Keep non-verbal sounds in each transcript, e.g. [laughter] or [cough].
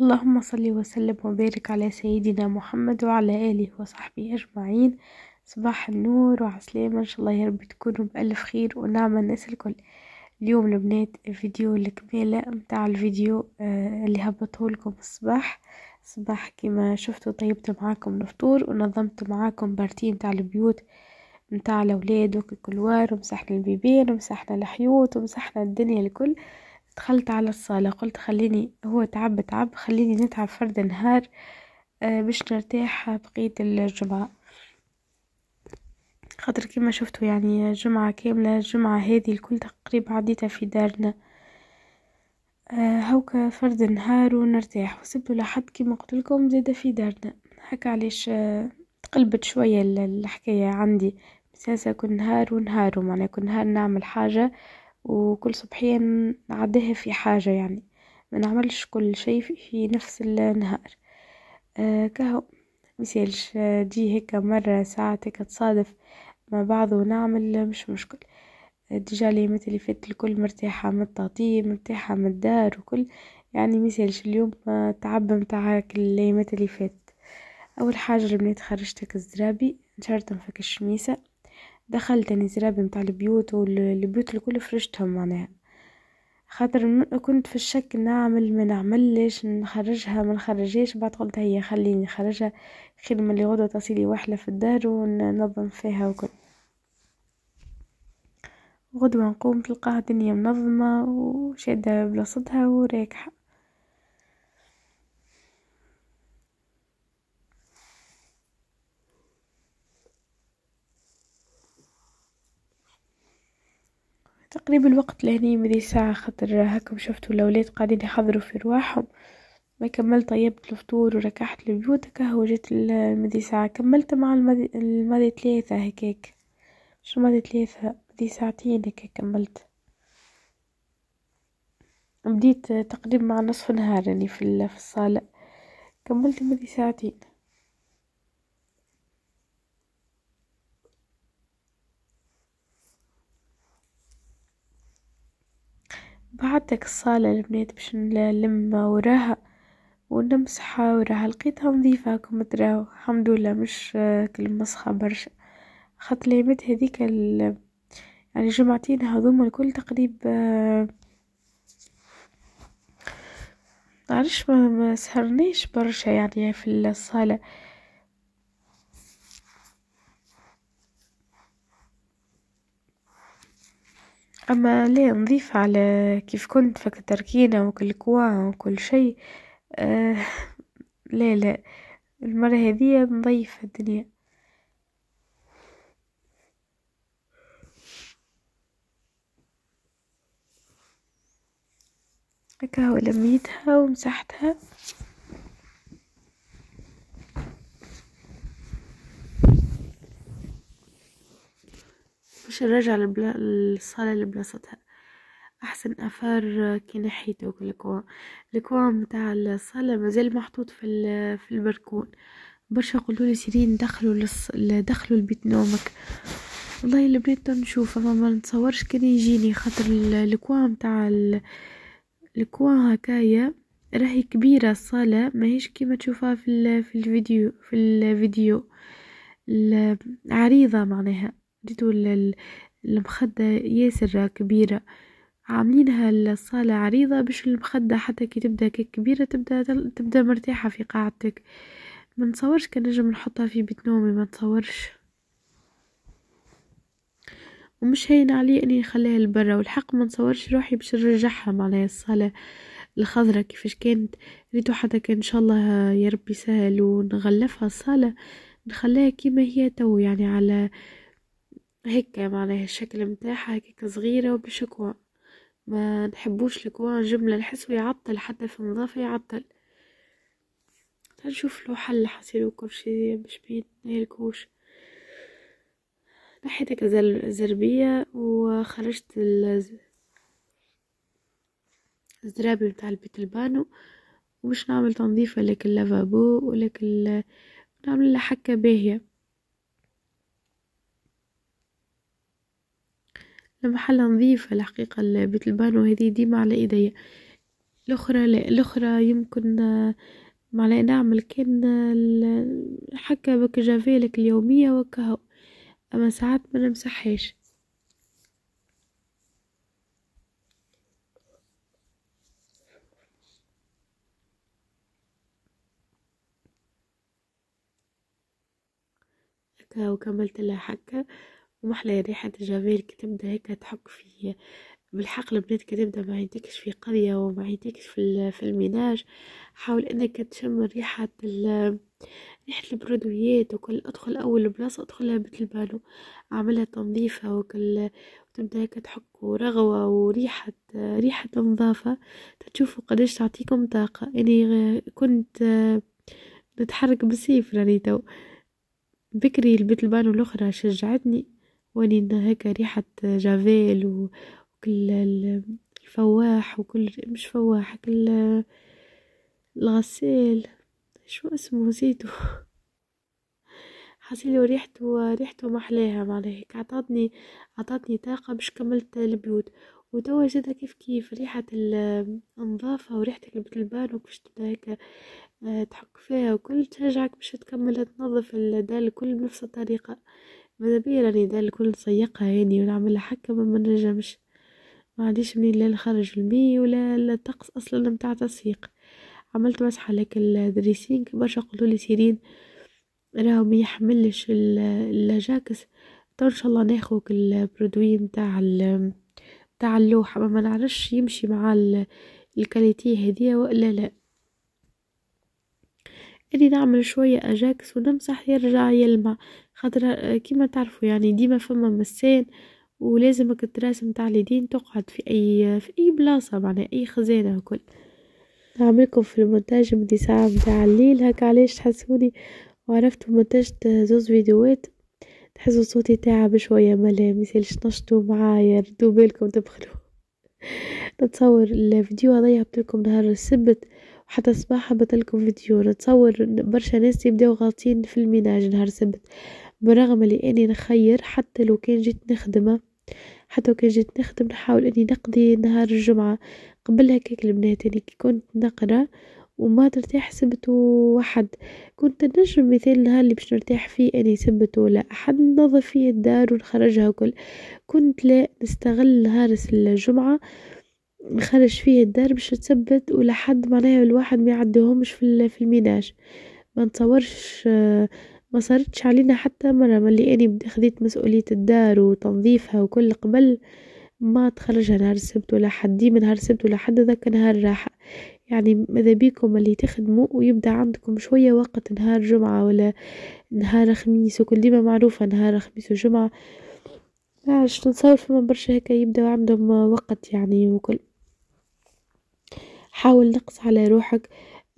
اللهم صل وسلم وبارك على سيدنا محمد وعلى آله وصحبه أجمعين صباح النور وعسلامة إن شاء الله يا رب تكونوا بألف خير ونعمة الناس الكل اليوم البنات الفيديو الكمالة متاع الفيديو آه، اللي هبطه لكم الصباح صباح كما شفتوا طيبت معاكم الفطور ونظمت معاكم بارتي متاع البيوت متاع الأولاد وكل كلوار ومسحنا البيبان ومسحنا الحيوط ومسحنا الدنيا الكل دخلت على الصالة قلت خليني هو تعب تعب خليني نتعب فرد نهار آه، باش نرتاح بقية الجمعة خاطر كيما شفتوا يعني جمعة كاملة الجمعة هذه الكل تقريبا عديتها في دارنا هوك آه، فرد نهار ونرتاح وسبت لحد كيما قلت لكم زاده في دارنا هكا علاش تقلبت آه، شويه الحكايه عندي مساسه كل نهار ونهار معناها كل نهار نعمل حاجه وكل صبحية نعديها في حاجة يعني ما نعملش كل شيء في نفس النهار آه كهو مثالش آه، دي هيك مرة ساعات هيك تصادف مع بعض ونعمل آه، مش مشكل آه، ديجا لي مثل فات الكل مرتاحة من التغطية مرتاحة من الدار وكل يعني مثالش اليوم تعب متاع اللي فات أول حاجة البنات خرجتك الزرابي نشرتهم فيك الشميسة دخلت انا يعني زرابي متاع البيوت والبيوت الكل فرشتهم معناها خاطر كنت في الشك نعمل ما نعملش نخرجها ما نخرجهاش بعد قلت هيا خليني نخرجها خير من اللي غدوة تصيلي وحلة في الدار وننظم فيها وكل غدوة نقوم تلقاها الدنيا منظمة وشادة بلاصتها وراكحة تقريبا الوقت لهني مدي ساعة خاطر هاكم شفتوا الأولاد قاعدين يحضروا في رواحهم ما كملت طيبت الفطور وركحت البيوت هكا جات مدي ساعة كملت مع المدي, المدي ثلاثة هكاك شو مدي ثلاثة مدي ساعتين هكا كملت بديت تقريبا مع نصف نهار يعني في الصالة كملت مدي ساعتين بعتك الصالة البنات باش نلم وراها ونمسحها وراها لقيتها نظيفة كما تراو الحمد لله مش مسخة برشا خاطر ليمات هذيك ال... يعني جمعتين هذوما الكل تقريب معرفش آه، ما سهرنيش برشا يعني في الصالة أما لا نضيف على كيف كنت فك التركينة وكل كوا وكل شيء آه [laughs] لا لا المرة هذه نضيف الدنيا هكا لميتها ومسحتها باش نرجع للصالة اللي لبلاصتها احسن اثار كي نحيتو الكوان الكوان متاع الصالة مازال محطوط في في البركون برشا لي سيرين دخلوا للص... دخلوا لبيت نومك والله البنات نشوف اما ما نتصورش كان يجيني خاطر الكوان متاع الكوان هكايا راهي كبيره الصاله ماهيش كيما تشوفها في ال... في الفيديو في الفيديو عريضه معناها جدو المخدة ياسر كبيرة عاملينها الصالة عريضة باش المخدة حتى كي تبدا كبيرة تبدا تبدا مرتاحة في قاعدتك ما نتصورش كان نجم نحطها في بيت نومي ما نتصورش ومش هين علي اني نخليها لبرا والحق ما نصورش روحي باش نرجعها معناها الصاله الخضرة كيفاش كانت ريتو حتى كان ان شاء الله يا ربي سهل ونغلفها الصاله نخليها كيما هي تو يعني على هيك معناها الشكل متاعها هيك صغيرة وبشكوى ما نحبوش الكوا جملة نحسو يعطل حتى في النظافة يعطل نشوف له حل حصير وكل شيء باش ما يتنهلكوش نحيت هكا زربية وخرجت الزرابي متاع البيت البانو ومش نعمل تنظيف لك اللافابو ال... نعمل حكة باهية محل نظيفة الحقيقة بيت البانو هذه ديما على ايديا الاخرى لا الاخرى يمكن معناها نعمل كان حكا بك جافيلك اليومية وكهو اما ساعات ما نمسحهاش وكملت لها حكة ومحلى ريحة كي تبدأ هيك تحك في بالحقل كي تبدأ ما عندكش في قرية وما عندكش في في الميناج حاول انك تشم ريحة ال ريحة البرودويات وكل ادخل اول بلاصة ادخلها بالبانو اعملها تنظيفة وكل وتبدأ هيك تحك ورغوة وريحة ريحة نظافة تشوفوا قداش تعطيكم طاقة اني كنت نتحرك بالسيف راني تو بكري البيت البانو الاخرى شجعتني وين هكا ريحة جافيل وكل الفواح وكل مش فواح كل الغسيل شو اسمه زيتو [laughs] حسيلي ريحته ريحته محلاها معناها هيك عطاتني عطاتني طاقة باش كملت البيوت وتوا جدها كيف كيف ريحة النظافة وريحة البان وكيفاش تبدا هيك آه، تحك فيها وكل تشجعك باش تكمل تنظف الدار الكل بنفس الطريقة ماذا بيا راني دار الكل نسيقها يعني ونعملها حكا ما نجمش ما عنديش منين لا نخرج المي ولا الطقس اصلا متاع تسييق عملت مسحه لك الدريسينج برشا لي سيرين راهو ما يحملش الجاكس تو ان شاء الله ناخوك البرودوي متاع متاع اللوحه ما نعرفش يمشي مع الكاليتي هذه ولا لا اني نعمل شوية اجاكس ونمسح يرجع يلمع خاطر آه، كيما تعرفوا يعني ديما فما مسان ولازمك التراس متاع اليدين تقعد في اي في اي بلاصه معناها اي خزانه وكل نعملكم في المونتاج مدي ساعه متاع الليل هكا علاش تحسوني وعرفت مونتاجت زوز فيديوهات تحسوا صوتي تعب شويه ملام ليش نشطوا معايا ردوا بالكم تبخلوا [laughs] نتصور الفيديو هذا جبت لكم نهار السبت حتى صباح حبيت لكم فيديو نتصور برشا ناس يبداو غاطين في الميناج نهار سبت بالرغم اني نخير حتى لو كان جيت نخدمه حتى لو كان جيت نخدم نحاول اني نقضي نهار الجمعه قبل هكاك البنات اللي يعني كي كنت نقرا وما ترتاح سبت وأحد كنت نجم مثال النهار اللي باش نرتاح فيه أني سبت ولا أحد نظف فيه الدار ونخرجها وكل كنت لا نستغل نهار الجمعة نخرج فيه الدار باش تثبت ولحد معناها الواحد ما يعديهمش في في الميناج ما نتصورش آه، ما صارتش علينا حتى مرة ملي اني بدي خديت مسؤولية الدار وتنظيفها وكل قبل ما تخرجها نهار السبت ولا حد ديما نهار السبت ولا حد ذاك نهار راحة يعني ماذا بيكم اللي تخدموا ويبدا عندكم شوية وقت نهار جمعة ولا نهار خميس وكل ديما معروفة نهار خميس وجمعة باش نتصور فما برشا هكا يبداو عندهم وقت يعني وكل حاول نقص على روحك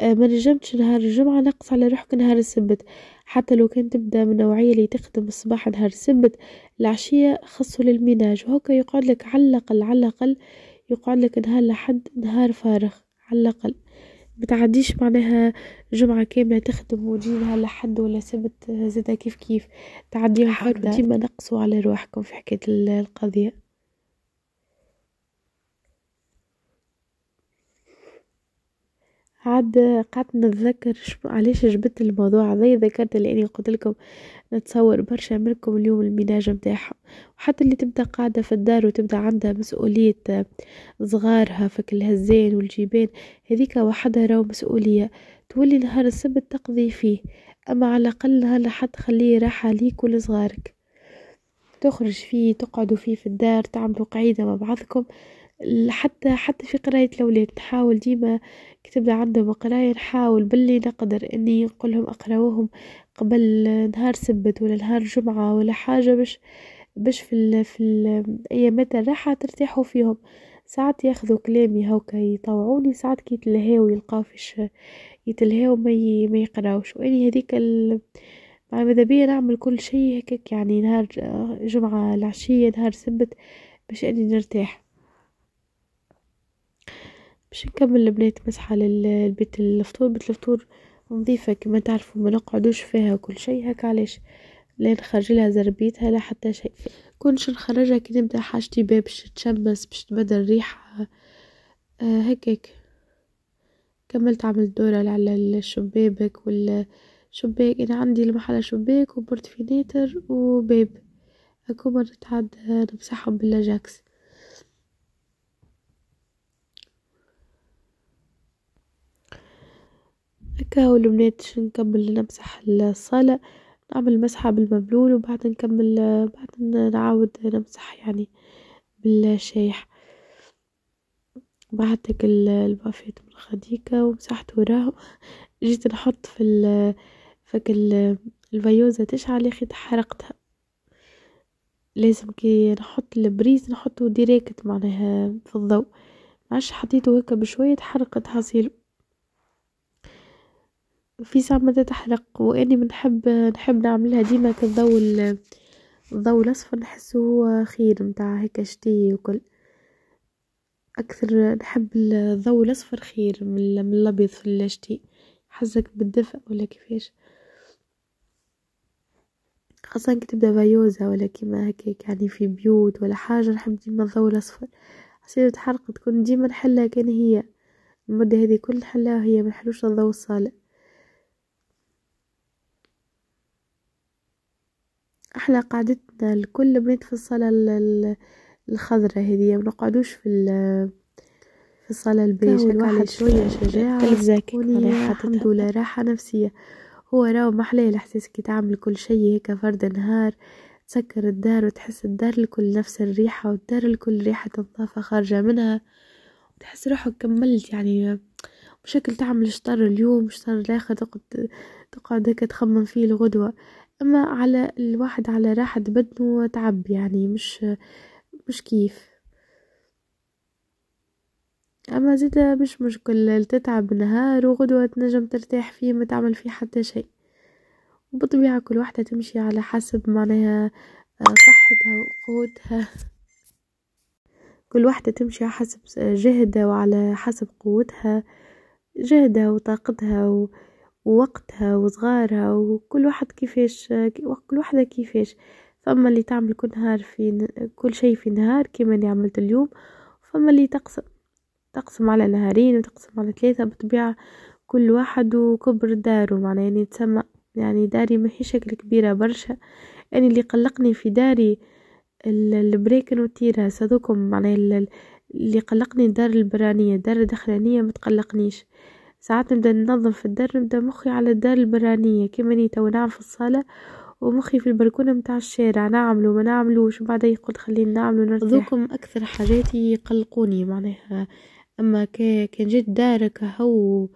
آه، ما نجمتش نهار الجمعة نقص على روحك نهار السبت حتى لو كان تبدا من نوعية اللي تخدم الصباح نهار السبت العشية خصو للميناج وهكا يقعد لك على الأقل على الأقل يقعد لك نهار لحد نهار فارغ على الأقل ما تعديش معناها جمعة كاملة تخدم نهار لحد ولا سبت آه، زادة كيف كيف تعديها حتى ديما نقصوا على روحكم في حكاية القضية عاد قعدت نتذكر علاش جبت الموضوع هذا ذكرت لاني قلت لكم نتصور برشا منكم اليوم المناجة نتاعهم وحتى اللي تبدا قاعده في الدار وتبدا عندها مسؤوليه صغارها فك الهزين والجيبان هذيك وحدها راهو مسؤوليه تولي نهار السبت تقضي فيه اما على الاقل نهار لحد خليه راحه ليك ولصغارك تخرج فيه تقعدوا فيه في الدار تعملوا قعيده مع بعضكم حتى حتى في قراية الأولاد نحاول ديما كتبنا عندهم قراية نحاول باللي نقدر إني نقولهم أقراوهم قبل نهار سبت ولا نهار جمعة ولا حاجة باش باش في ال في الأيامات الراحة ترتاحوا فيهم ساعات ياخذوا كلامي هوكا يطوعوني ساعات كي يتلهاو يلقاو فيش يتلهاو ما ما يقراوش واني هذيك ال... مع ماذا بيا نعمل كل شيء هكاك يعني نهار جمعة العشية نهار سبت باش اني نرتاح باش نكمل البنات مسحه للبيت الفطور بيت الفطور نظيفه كما تعرفوا ما نقعدوش فيها كل شيء هكا علاش لا نخرج لها زربيتها لا حتى شيء كونش نخرجها كي نبدا حاجتي باب باش تشمس باش تبدل ريحه آه هكاك كملت عملت دورة على الشبابك والشباك انا عندي المحل شباك وبورتفيناتر وباب اكو مرة تعد نمسحهم بالاجاكس هكا البنات باش نكمل نمسح الصاله نعمل مسحه بالمبلول وبعد نكمل بعد نعاود نمسح يعني بالشايح بعتك البافيت من خديكة ومسحت وراه جيت نحط في ال فك الفيوزة تشعل اخي حرقتها لازم كي نحط البريز نحطه ديريكت معناها في الضوء معش حطيته هكا بشوية تحرقت حصيله في ما تحرق واني بنحب نحب نعملها ديما كالضو الضو الاصفر نحسه هو خير متاع هيك شتي وكل اكثر نحب الضو الاصفر خير من الابيض في الشتي يحسك بالدفء ولا كيفاش خاصة كي تبدا فيوزا ولا كيما هكاك يعني في بيوت ولا حاجة نحب ديما الضو الأصفر عصير تحرق تكون ديما نحلها كان هي المدة هذه كل نحلها هي منحلوش الضو الصالح احلى قعدتنا الكل بنات في الصالة الخضرة هذه نقعدوش في في الصالة البيج الواحد شوية شجاعة الحمد لله راحة نفسية هو راهو محلاه الإحساس كي تعمل كل شي هيك فرد نهار تسكر الدار وتحس الدار الكل نفس الريحة والدار الكل ريحة نظافة خارجة منها وتحس روحك كملت يعني بشكل تعمل شطر اليوم شطر الآخر تقعد تقعد هكا تخمم فيه الغدوة اما على الواحد على راحة بدنه تعب يعني مش مش كيف اما زيدا مش مشكل تتعب نهار وغدوة تنجم ترتاح فيه ما تعمل فيه حتى شيء وبالطبيعة كل واحدة تمشي على حسب معناها آه، صحتها وقوتها كل واحدة تمشي على حسب آه، جهدها وعلى حسب قوتها جهدها وطاقتها و... ووقتها وصغارها وكل واحد كيفاش كل واحدة كيفاش فما اللي تعمل كل نهار في كل شيء في نهار كما اللي عملت اليوم فما اللي تقسم تقسم على نهارين وتقسم على ثلاثة بالطبيعة كل واحد وكبر داره معناه يعني تسمى يعني داري ما هي شكل كبيرة برشا أنا يعني اللي قلقني في داري البريكن والتيراس سادوكم معناه اللي قلقني الدار البرانية الدار الدخلانية ما تقلقنيش ساعات نبدا ننظم في الدار نبدا مخي على الدار البرانية كيما ني تو في الصالة ومخي في البلكونة نتاع الشارع نعملو ما نعملوش بعد قلت خلينا نعملو نرتاح ذوكم اكثر حاجات يقلقوني معناها اما كان جيت دارك هو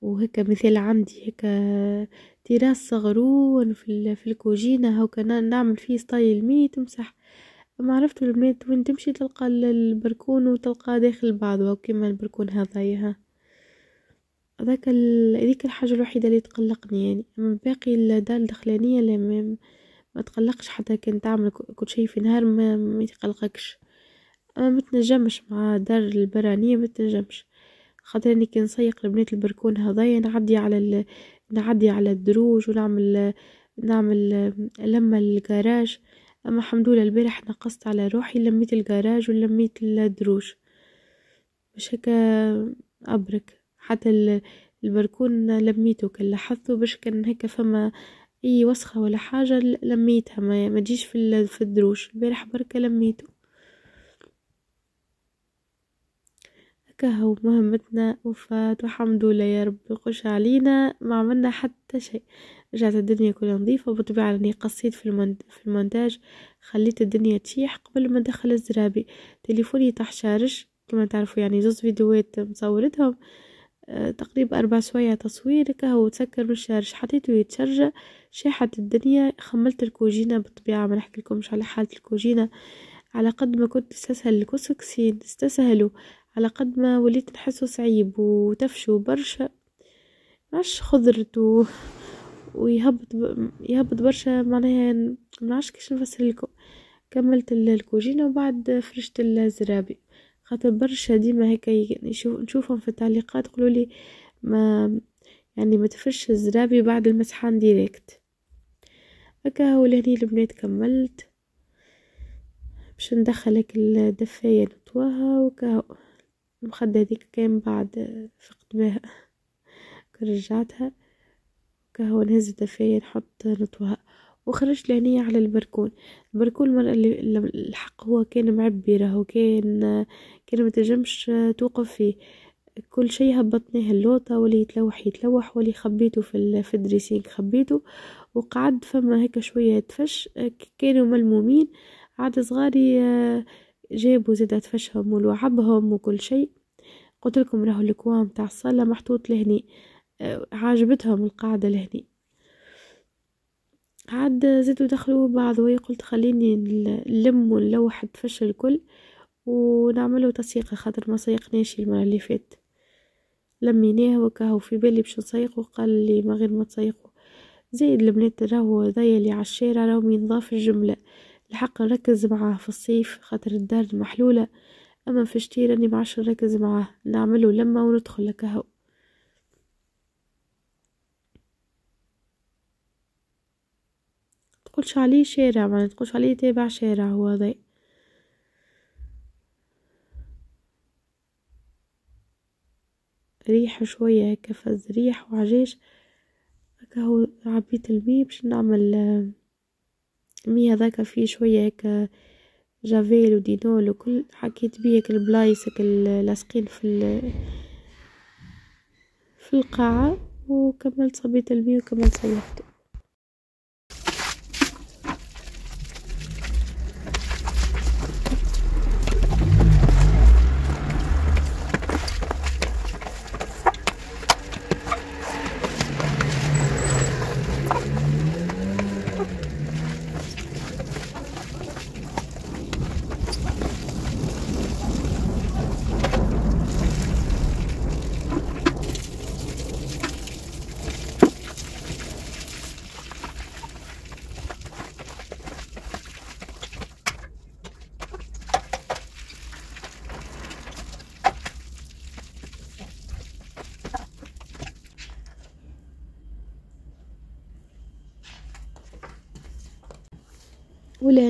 وهكا مثال عندي هكا تراس صغرون في, في الكوجينة هو كان نعمل فيه ستايل ميت تمسح ما عرفت البنات وين تمشي تلقى البركون وتلقى داخل بعضه كيما البركون هذايا هذاك هذيك الحاجه الوحيده اللي تقلقني يعني اما باقي الدار الدخلانيه اللي ما, ما تقلقش حتى كان تعمل كل شيء في نهار ما, ما يتقلقكش اما ما تنجمش مع الدار البرانيه ما تنجمش خاطر اني كي نسيق لبنات البركون هذايا نعدي على ال... نعدي على الدروج ونعمل نعمل لما الكراج اما الحمد لله البارح نقصت على روحي لميت الكراج ولميت الدروج باش هكا ابرك حتى البركون لميته كان لاحظته باش كان هيك فما اي وسخه ولا حاجه لميتها ما تجيش في في الدروش البارح بركه لميته هكا هو مهمتنا وفات والحمد لله يا رب خش علينا ما عملنا حتى شيء رجعت الدنيا كلها نظيفه وبالطبيعه راني قصيت في في المونتاج خليت الدنيا تشيح قبل ما دخل الزرابي تليفوني طاح شارج كما تعرفوا يعني زوز فيديوهات مصورتهم تقريبا أربع سوايع تصوير هو تسكر بالشارج حطيته يتشرج شاحت الدنيا خملت الكوجينة بالطبيعة ما نحكي لكمش على حالة الكوجينة على قد ما كنت استسهل الكسكسين استسهلوا على قد ما وليت نحسه صعيب وتفشوا برشا معش خضرت و... ويهبط ب... يهبط برشا معناها منعرفش كيش نفسر لكم كملت الكوجينة وبعد فرشت الزرابي خاطر برشا ديما هيك نشوف نشوفهم في التعليقات يقولوا لي ما يعني ما تفرش الزرابي بعد المسحان ديريكت هكا هو لهني البنات كملت باش ندخل هيك الدفاية نطواها وكا المخدة هذيك كان بعد بها رجعتها هو نهز الدفاية نحط نطواها وخرجت لهنيا على البركون البركون المرأة اللي الحق هو كان معبي راهو كان كان ما تنجمش توقف فيه كل شيء هبطناه اللوطة واللي يتلوح يتلوح واللي خبيته في في الدريسينك خبيته وقعد فما هيك شوية تفش كانوا ملمومين عاد صغاري آه، جابوا زاد تفشهم ولعبهم وكل شيء قلت لكم راهو الكوام تاع الصالة محطوط لهني آه، عجبتهم القاعدة لهني عاد زادوا دخلوا بعض وهي قلت خليني نلم ونلوح الدفش الكل ونعملوا تسييقة خاطر ما سيقناش المرة اللي فات لميناه وكاهو في بالي باش نسيقو قال لي ما غير ما تسيقو زايد البنات راهو ضيا اللي على الشارع راهو ينضاف الجملة الحق نركز معاه في الصيف خاطر الدار محلولة أما في الشتي راني معاش نركز معاه نعملو لما وندخل لكهو تقولش عليه شارع ما تقولش عليه تابع شارع هو هذا ريح شوية هكا فز ريح وعجاج هكا هو عبيت المي باش نعمل آه، مي هذاك فيه شوية هكا جافيل ودينول وكل حكيت بيه هكا البلايص هكا لاصقين في في القاعة وكملت صبيت المي وكملت صيحته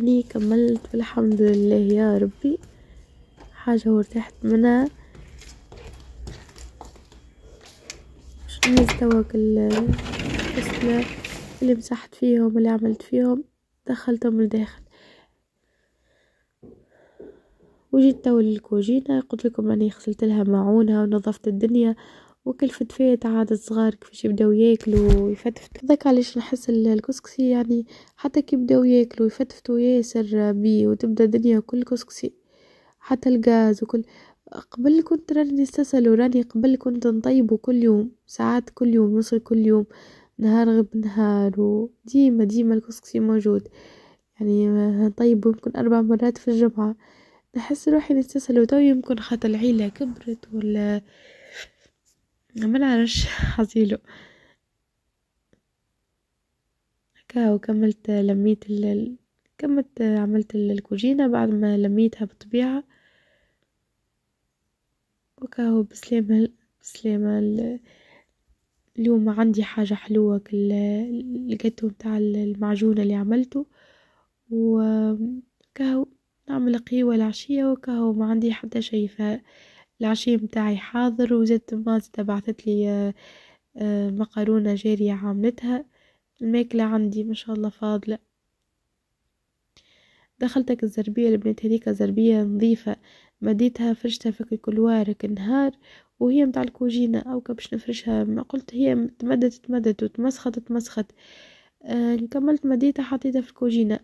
يعني كملت والحمد لله يا ربي حاجة وارتحت منها شنو توك الفصلة اللي مسحت فيهم اللي عملت فيهم دخلتهم لداخل وجيت تو للكوجينة قلت لكم اني غسلت لها معونها ونظفت الدنيا وكل فيت عاد الصغار كيفاش يبداو ياكلوا يفتفتوا هذاك علاش نحس الكسكسي يعني حتى كي بداو ياكلوا يفتفتوا ياسر بيه وتبدا الدنيا كل كسكسي حتى الغاز وكل قبل كنت راني نستسل وراني قبل كنت نطيب كل يوم ساعات كل يوم نص كل يوم نهار غير نهار وديما ديما الكسكسي موجود يعني نطيبه يمكن أربع مرات في الجمعة نحس روحي نستسل وتو يمكن خاطر العيلة كبرت ولا ما نعرفش حصيلو هكا وكملت لميت ال... كملت عملت الكوجينة بعد ما لميتها بالطبيعة وكاهو بسلامة بسلامة اليوم عندي حاجة حلوة الجاتو متاع المعجون اللي عملته وكاهو نعمل قهوة العشية وكاهو ما عندي حتى شي العشية متاعي حاضر وزدت ما بعثت لي آه، مقرونة جارية عاملتها الماكلة عندي ما شاء الله فاضلة دخلتك الزربية البنت هذيك زربية نظيفة مديتها فرشتها في الكلوارك نهار وهي متاع الكوجينة أو كبش نفرشها ما قلت هي تمدت تمدت وتمسخت تمسخت آه كملت مديتها حطيتها في الكوجينة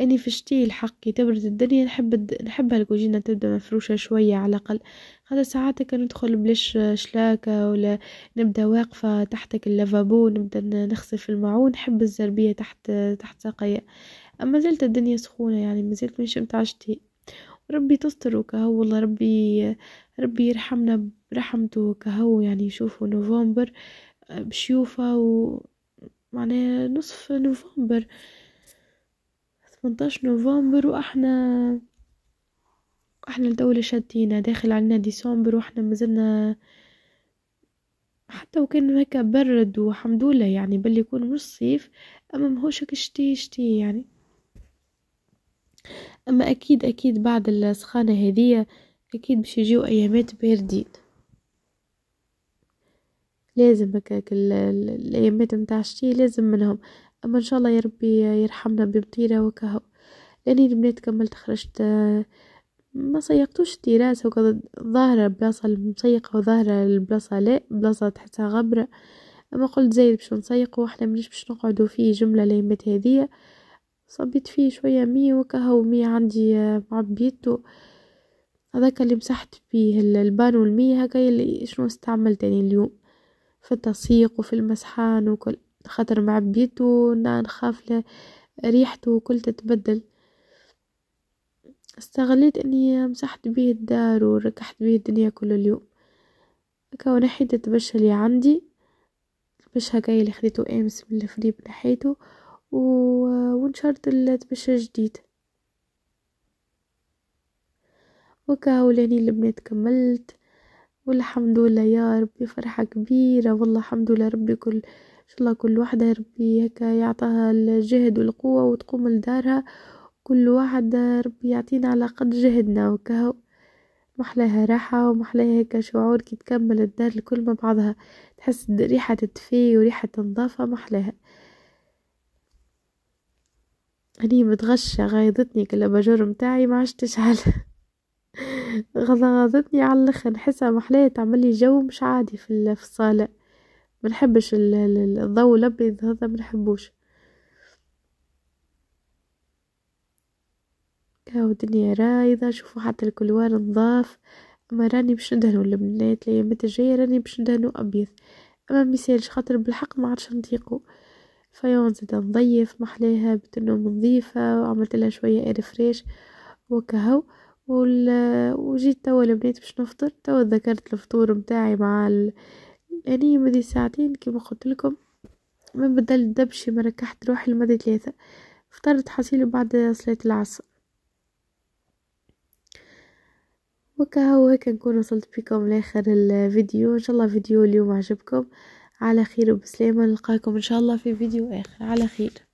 يعني في الشتي الحق تبرد الدنيا نحب نحب الكوجينه تبدا مفروشة شوية على الأقل خاطر ساعات كندخل ندخل بلاش شلاكة ولا نبدا واقفة تحتك اللافابو نبدا نغسل في المعون نحب الزربية تحت تحت ساقيا أما زلت الدنيا سخونة يعني ما زلت مش متاع شتي ربي تستر وكهو والله ربي ربي يرحمنا برحمته كهو يعني يشوفوا نوفمبر بشيوفة ومعناها نصف نوفمبر تمنتاش نوفمبر واحنا احنا الدولة شادينا داخل علينا ديسمبر واحنا مازلنا حتى وكان هكا برد وحمد لله يعني بل يكون مش صيف اما ماهوش هكا شتي شتي يعني اما اكيد اكيد بعد السخانة هذية اكيد باش يجيو ايامات باردين لازم هكاك الايامات متاع الشتي لازم منهم أما إن شاء الله يا ربي يرحمنا بمطيرة وكهو لأني البنات كملت خرجت ما سيقتوش الدراسة وكذا ظاهرة بلاصة مسيقة وظاهرة البلاصة لا بلاصة تحتها غبرة أما قلت زايد باش نسيقو وإحنا مانيش باش نقعدو فيه جملة ليمات هذية صبيت فيه شوية مية وكهو مية عندي مع بيتو هذاك اللي مسحت فيه البان والمي هكا اللي شنو استعملت يعني اليوم في التسيق وفي المسحان وكل خاطر معبيته نخاف ريحته وكل تتبدل استغليت اني مسحت به الدار وركحت به الدنيا كل اليوم هكا ونحيت التبش اللي عندي التبش هكا اللي خديته امس من الفريب نحيتو و... ونشرت التبشه الجديد وكا ولاني البنات كملت والحمد لله يا ربي فرحة كبيرة والله الحمد لله ربي كل شاء الله كل واحدة ربي هكا يعطاها الجهد والقوة وتقوم لدارها كل واحد ربي يعطينا على قد جهدنا وكهو محلاها راحة ومحلاها هكا شعور كي تكمل الدار الكل مع بعضها تحس ريحة الدفي وريحة النظافة محلاها أني متغشة غايضتني كل بجور متاعي ما عادش تشعل [laughs] غضغضتني على الاخر نحسها محلاها تعمل لي جو مش عادي في الصالة ما نحبش الضوء الابيض هذا ما نحبوش كاو الدنيا رايضة شوفوا حتى الكلوان نضاف اما راني باش ندهنوا البنات الايامات الجاية راني باش ندهنوا ابيض اما ميسالش خاطر بالحق ما عادش نطيقوا فيون زاد نضيف محلاها بتنوم نظيفة وعملت لها شوية اير فريش وكهو وجيت توا البنات باش نفطر توا ذكرت الفطور متاعي مع ال... أني مدي ساعتين كيما قلت لكم من بدل الدبشي ما ركحت روحي لمدة ثلاثة فطرت حصيلي بعد صلاة العصر وكهو هيك نكون وصلت بكم لاخر الفيديو ان شاء الله فيديو اليوم عجبكم على خير وبسلامه نلقاكم ان شاء الله في فيديو اخر على خير